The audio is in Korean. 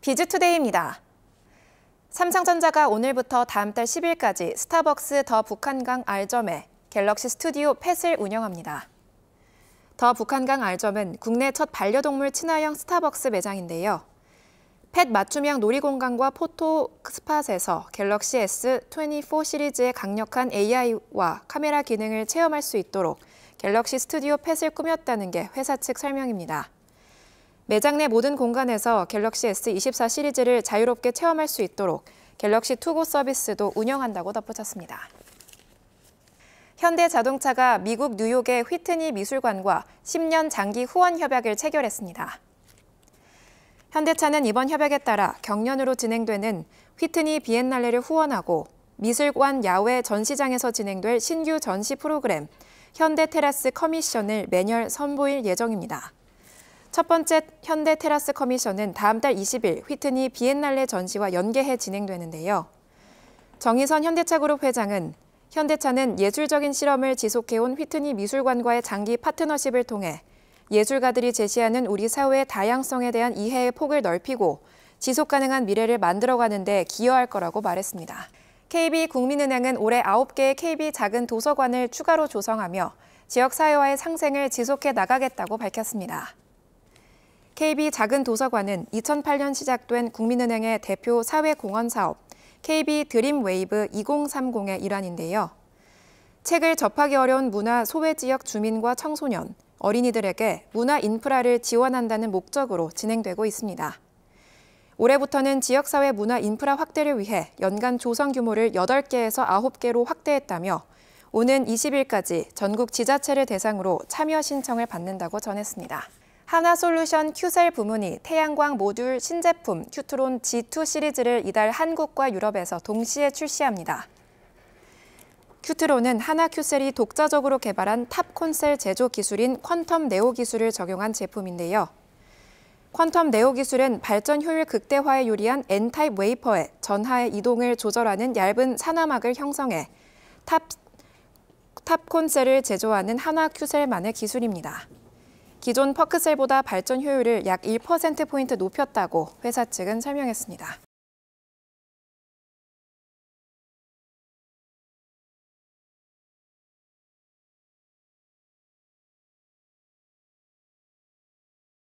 비즈투데이입니다. 삼성전자가 오늘부터 다음 달 10일까지 스타벅스 더 북한강 알점에 갤럭시 스튜디오 펫을 운영합니다. 더 북한강 알점은 국내 첫 반려동물 친화형 스타벅스 매장인데요. 펫 맞춤형 놀이공간과 포토 스팟에서 갤럭시 S24 시리즈의 강력한 AI와 카메라 기능을 체험할 수 있도록 갤럭시 스튜디오 펫을 꾸몄다는 게 회사 측 설명입니다. 매장 내 모든 공간에서 갤럭시 S24 시리즈를 자유롭게 체험할 수 있도록 갤럭시 투고 서비스도 운영한다고 덧붙였습니다. 현대자동차가 미국 뉴욕의 휘트니 미술관과 10년 장기 후원 협약을 체결했습니다. 현대차는 이번 협약에 따라 경년으로 진행되는 휘트니 비엔날레를 후원하고 미술관 야외 전시장에서 진행될 신규 전시 프로그램 현대테라스 커미션을 매년 선보일 예정입니다. 첫 번째 현대 테라스 커미션은 다음 달 20일 휘트니 비엔날레 전시와 연계해 진행되는데요. 정희선 현대차그룹 회장은 현대차는 예술적인 실험을 지속해온 휘트니 미술관과의 장기 파트너십을 통해 예술가들이 제시하는 우리 사회의 다양성에 대한 이해의 폭을 넓히고 지속 가능한 미래를 만들어가는 데 기여할 거라고 말했습니다. KB국민은행은 올해 9개의 KB 작은 도서관을 추가로 조성하며 지역사회와의 상생을 지속해 나가겠다고 밝혔습니다. KB 작은 도서관은 2008년 시작된 국민은행의 대표 사회공헌 사업 KB 드림웨이브 2030의 일환인데요. 책을 접하기 어려운 문화 소외 지역 주민과 청소년, 어린이들에게 문화 인프라를 지원한다는 목적으로 진행되고 있습니다. 올해부터는 지역사회 문화 인프라 확대를 위해 연간 조성 규모를 8개에서 9개로 확대했다며 오는 20일까지 전국 지자체를 대상으로 참여 신청을 받는다고 전했습니다. 하나솔루션 큐셀 부문이 태양광 모듈 신제품 큐트론 G2 시리즈를 이달 한국과 유럽에서 동시에 출시합니다. 큐트론은 하나큐셀이 독자적으로 개발한 탑콘셀 제조 기술인 퀀텀 네오 기술을 적용한 제품인데요. 퀀텀 네오 기술은 발전 효율 극대화에 유리한 N타입 웨이퍼의 전하의 이동을 조절하는 얇은 산화막을 형성해 탑, 탑콘셀을 제조하는 하나큐셀만의 기술입니다. 기존 퍼크셀보다 발전 효율을 약 1%포인트 높였다고 회사 측은 설명했습니다.